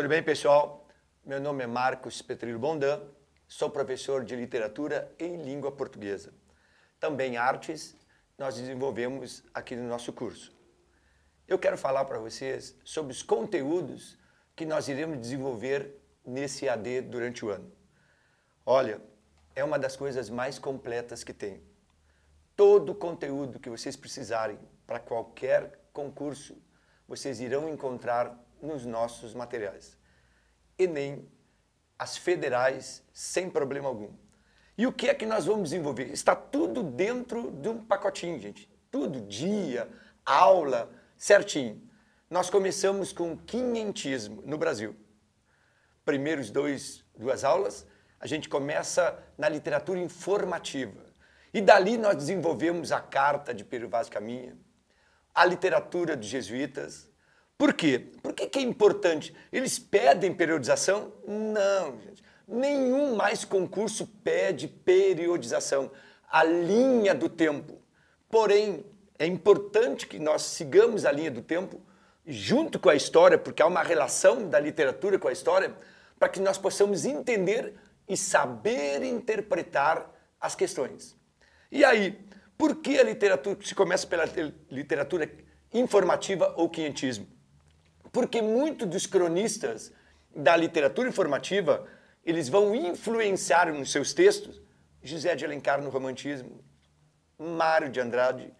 Tudo bem, pessoal? Meu nome é Marcos Petrilo Bondan, sou professor de literatura em língua portuguesa. Também artes nós desenvolvemos aqui no nosso curso. Eu quero falar para vocês sobre os conteúdos que nós iremos desenvolver nesse AD durante o ano. Olha, é uma das coisas mais completas que tem. Todo o conteúdo que vocês precisarem para qualquer concurso, vocês irão encontrar nos nossos materiais. Enem, as federais, sem problema algum. E o que é que nós vamos desenvolver Está tudo dentro de um pacotinho, gente. Tudo, dia, aula, certinho. Nós começamos com quinhentismo no Brasil. Primeiros dois, duas aulas, a gente começa na literatura informativa. E dali nós desenvolvemos a Carta de Pedro Vaz Caminha, a literatura dos jesuítas, por quê? Por que, que é importante? Eles pedem periodização? Não, gente. Nenhum mais concurso pede periodização, a linha do tempo. Porém, é importante que nós sigamos a linha do tempo junto com a história, porque há uma relação da literatura com a história, para que nós possamos entender e saber interpretar as questões. E aí, por que a literatura se começa pela literatura informativa ou quinhentismo? Porque muitos dos cronistas da literatura informativa, eles vão influenciar nos seus textos José de Alencar no romantismo, Mário de Andrade,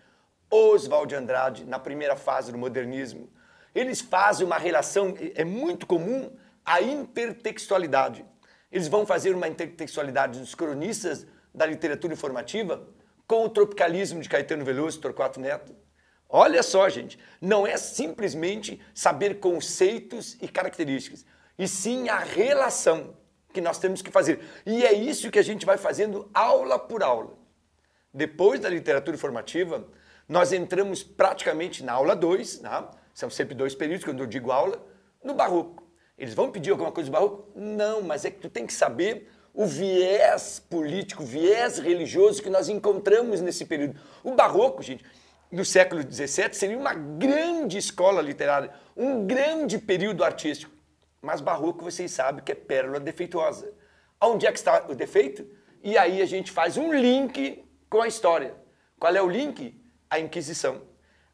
Oswald de Andrade na primeira fase do modernismo. Eles fazem uma relação, é muito comum a intertextualidade. Eles vão fazer uma intertextualidade dos cronistas da literatura informativa com o tropicalismo de Caetano Veloso e Torquato Neto Olha só, gente, não é simplesmente saber conceitos e características, e sim a relação que nós temos que fazer. E é isso que a gente vai fazendo aula por aula. Depois da literatura informativa, nós entramos praticamente na aula 2, né? são sempre dois períodos, quando eu digo aula, no barroco. Eles vão pedir alguma coisa do barroco? Não, mas é que tu tem que saber o viés político, o viés religioso que nós encontramos nesse período. O barroco, gente, do século XVII seria uma grande escola literária, um grande período artístico. Mas barroco, vocês sabem que é pérola defeituosa. Onde é que está o defeito? E aí a gente faz um link com a história. Qual é o link? A Inquisição.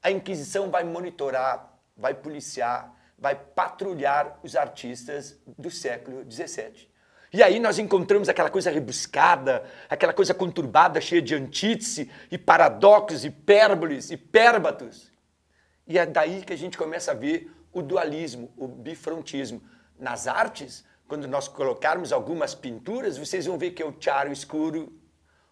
A Inquisição vai monitorar, vai policiar, vai patrulhar os artistas do século XVII. E aí nós encontramos aquela coisa rebuscada, aquela coisa conturbada, cheia de antítese e paradoxos, hipérboles, hipérbatos. E é daí que a gente começa a ver o dualismo, o bifrontismo. Nas artes, quando nós colocarmos algumas pinturas, vocês vão ver que é o tiaro escuro,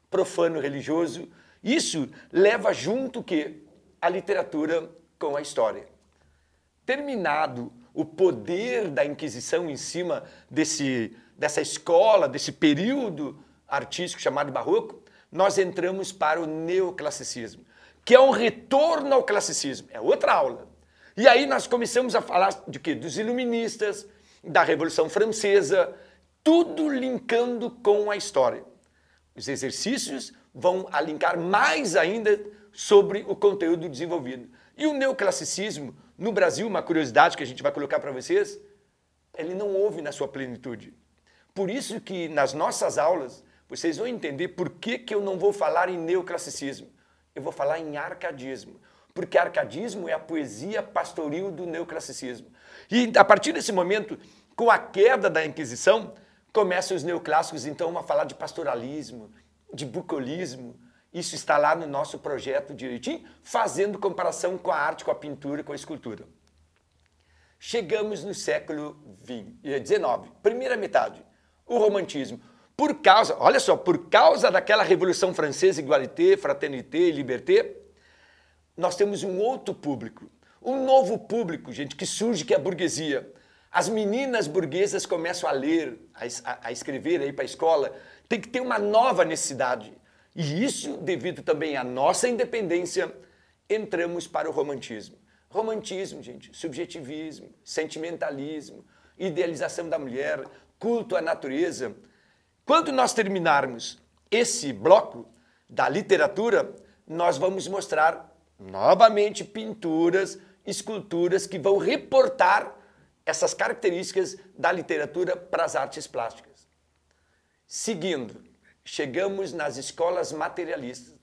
profano religioso. Isso leva junto que a literatura com a história. Terminado o poder da Inquisição em cima desse dessa escola, desse período artístico chamado barroco, nós entramos para o neoclassicismo, que é um retorno ao classicismo, é outra aula. E aí nós começamos a falar de quê? Dos iluministas, da Revolução Francesa, tudo linkando com a história. Os exercícios vão alinhar mais ainda sobre o conteúdo desenvolvido. E o neoclassicismo, no Brasil, uma curiosidade que a gente vai colocar para vocês, ele não houve na sua plenitude. Por isso que nas nossas aulas vocês vão entender por que, que eu não vou falar em neoclassicismo. Eu vou falar em arcadismo, porque arcadismo é a poesia pastoril do neoclassicismo. E a partir desse momento, com a queda da Inquisição, começam os neoclássicos então a falar de pastoralismo, de bucolismo. Isso está lá no nosso projeto direitinho, fazendo comparação com a arte, com a pintura, com a escultura. Chegamos no século XIX, eh, primeira metade o romantismo. Por causa, olha só, por causa daquela Revolução Francesa, igualité, fraternité, liberté, nós temos um outro público, um novo público, gente, que surge, que é a burguesia. As meninas burguesas começam a ler, a, a escrever aí para a escola. Tem que ter uma nova necessidade. E isso, devido também à nossa independência, entramos para o romantismo. Romantismo, gente, subjetivismo, sentimentalismo, idealização da mulher, culto à natureza. Quando nós terminarmos esse bloco da literatura, nós vamos mostrar novamente pinturas, esculturas que vão reportar essas características da literatura para as artes plásticas. Seguindo, chegamos nas escolas materialistas.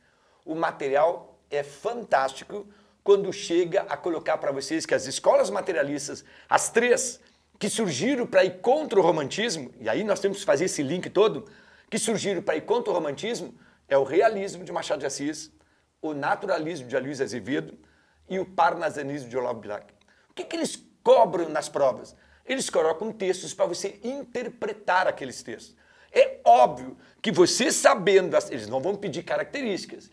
O material é fantástico quando chega a colocar para vocês que as escolas materialistas, as três, que surgiram para ir contra o romantismo, e aí nós temos que fazer esse link todo, que surgiram para ir contra o romantismo, é o realismo de Machado de Assis, o naturalismo de Luiz Azevedo e o parnasianismo de Olavo Bilac. O que, que eles cobram nas provas? Eles colocam textos para você interpretar aqueles textos. É óbvio que você sabendo, as... eles não vão pedir características,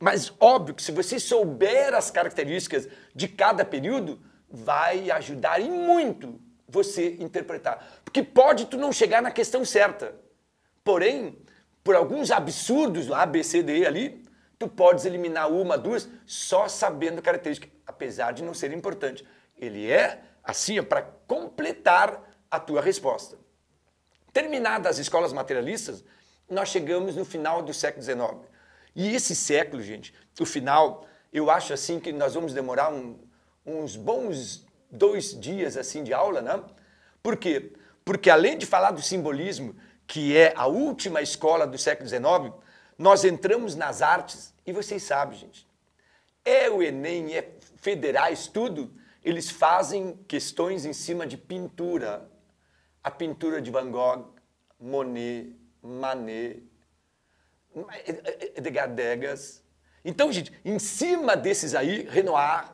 mas óbvio que se você souber as características de cada período, vai ajudar e muito você interpretar. Porque pode tu não chegar na questão certa. Porém, por alguns absurdos lá, B, C, D ali, tu podes eliminar uma, duas, só sabendo a característica, apesar de não ser importante. Ele é assim, é para completar a tua resposta. Terminadas as escolas materialistas, nós chegamos no final do século XIX. E esse século, gente, o final, eu acho assim que nós vamos demorar um, uns bons dois dias assim de aula, né? Por quê? Porque além de falar do simbolismo, que é a última escola do século XIX, nós entramos nas artes e vocês sabem, gente, é o Enem, é federais, tudo, eles fazem questões em cima de pintura. A pintura de Van Gogh, Monet, Manet, Edgar Degas. Então, gente, em cima desses aí, Renoir,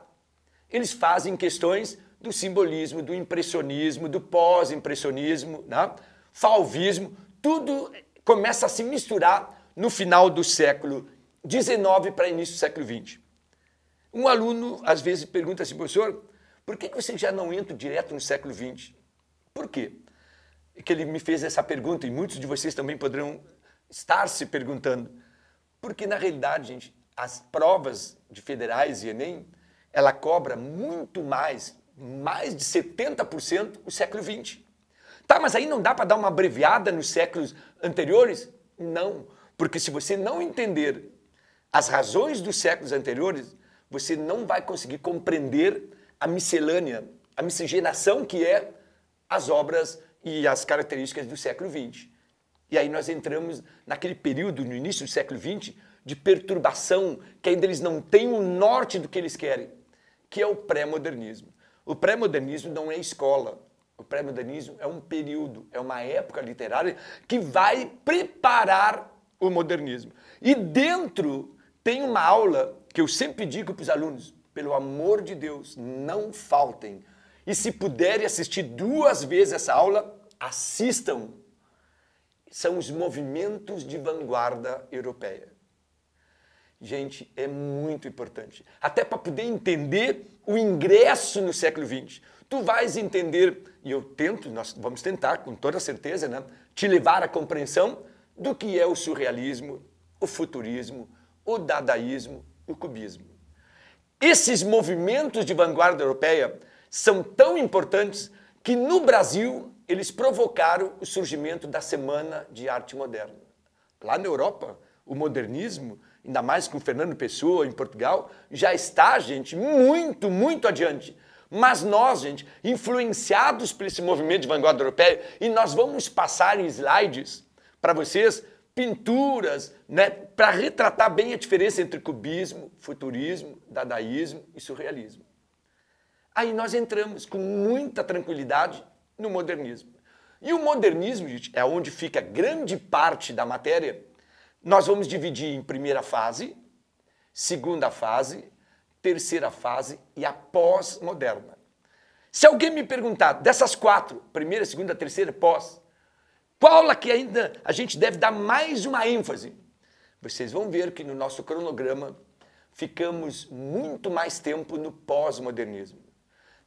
eles fazem questões do simbolismo, do impressionismo, do pós-impressionismo, né? fauvismo, tudo começa a se misturar no final do século XIX para início do século XX. Um aluno às vezes pergunta assim, professor, por que você já não entra direto no século XX? Por quê? É que ele me fez essa pergunta e muitos de vocês também poderão estar se perguntando. Porque na realidade, gente, as provas de federais e Enem, ela cobra muito mais mais de 70% o século XX. Tá, mas aí não dá para dar uma abreviada nos séculos anteriores? Não, porque se você não entender as razões dos séculos anteriores, você não vai conseguir compreender a miscelânea, a miscigenação que é as obras e as características do século XX. E aí nós entramos naquele período, no início do século XX, de perturbação, que ainda eles não têm o norte do que eles querem, que é o pré-modernismo. O pré-modernismo não é escola. O pré-modernismo é um período, é uma época literária que vai preparar o modernismo. E dentro tem uma aula que eu sempre digo para os alunos: pelo amor de Deus, não faltem. E se puderem assistir duas vezes essa aula, assistam. São os movimentos de vanguarda europeia. Gente, é muito importante. Até para poder entender o ingresso no século XX. Tu vais entender, e eu tento, nós vamos tentar com toda certeza, né, te levar à compreensão do que é o surrealismo, o futurismo, o dadaísmo e o cubismo. Esses movimentos de vanguarda europeia são tão importantes que no Brasil eles provocaram o surgimento da Semana de Arte Moderna. Lá na Europa, o modernismo ainda mais com Fernando Pessoa em Portugal, já está, gente, muito, muito adiante. Mas nós, gente, influenciados por esse movimento de vanguarda europeia, e nós vamos passar em slides para vocês pinturas, né, para retratar bem a diferença entre cubismo, futurismo, dadaísmo e surrealismo. Aí nós entramos com muita tranquilidade no modernismo. E o modernismo, gente, é onde fica grande parte da matéria nós vamos dividir em primeira fase, segunda fase, terceira fase e a pós-moderna. Se alguém me perguntar dessas quatro, primeira, segunda, terceira, pós, qual a que ainda a gente deve dar mais uma ênfase? Vocês vão ver que no nosso cronograma ficamos muito mais tempo no pós-modernismo.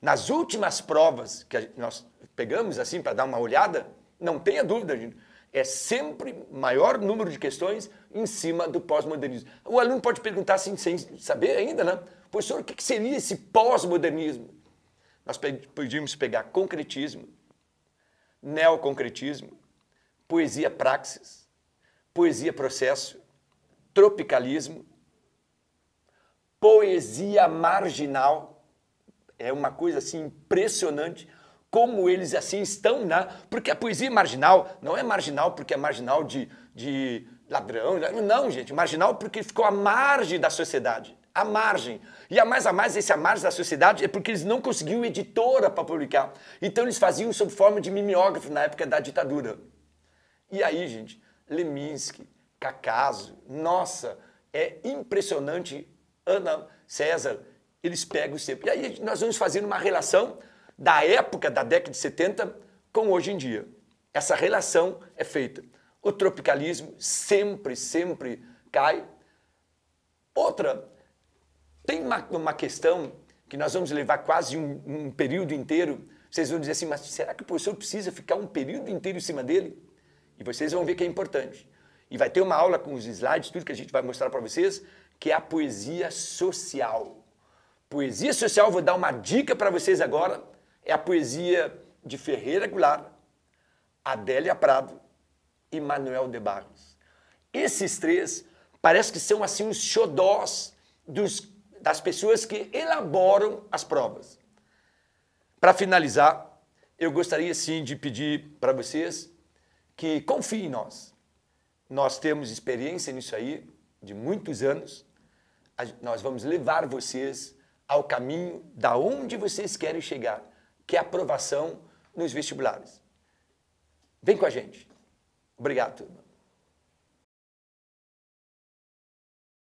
Nas últimas provas que nós pegamos assim para dar uma olhada, não tenha dúvida, gente, é sempre maior número de questões em cima do pós-modernismo. O aluno pode perguntar sem, assim, sem saber ainda, né? Professor, o que seria esse pós-modernismo? Nós podíamos pegar concretismo, neoconcretismo, poesia praxis, poesia processo, tropicalismo, poesia marginal. É uma coisa assim impressionante como eles assim estão, né? Porque a poesia marginal não é marginal porque é marginal de, de ladrão, né? não, gente, marginal porque ficou à margem da sociedade, à margem. E a mais a mais, esse a margem da sociedade é porque eles não conseguiam editora para publicar. Então eles faziam sob forma de mimeógrafo na época da ditadura. E aí, gente, Leminski, Cacaso, nossa, é impressionante, Ana César, eles pegam sempre. E aí nós vamos fazendo uma relação da época da década de 70 com hoje em dia. Essa relação é feita. O tropicalismo sempre, sempre cai. Outra, tem uma, uma questão que nós vamos levar quase um, um período inteiro. Vocês vão dizer assim, mas será que o professor precisa ficar um período inteiro em cima dele? E vocês vão ver que é importante. E vai ter uma aula com os slides, tudo que a gente vai mostrar para vocês, que é a poesia social. Poesia social, vou dar uma dica para vocês agora, é a poesia de Ferreira Goulart, Adélia Prado e Manuel de Barros. Esses três parece que são assim os xodós dos, das pessoas que elaboram as provas. Para finalizar, eu gostaria sim de pedir para vocês que confiem em nós. Nós temos experiência nisso aí de muitos anos. Nós vamos levar vocês ao caminho da onde vocês querem chegar que é aprovação nos vestibulares. Vem com a gente. Obrigado, turma.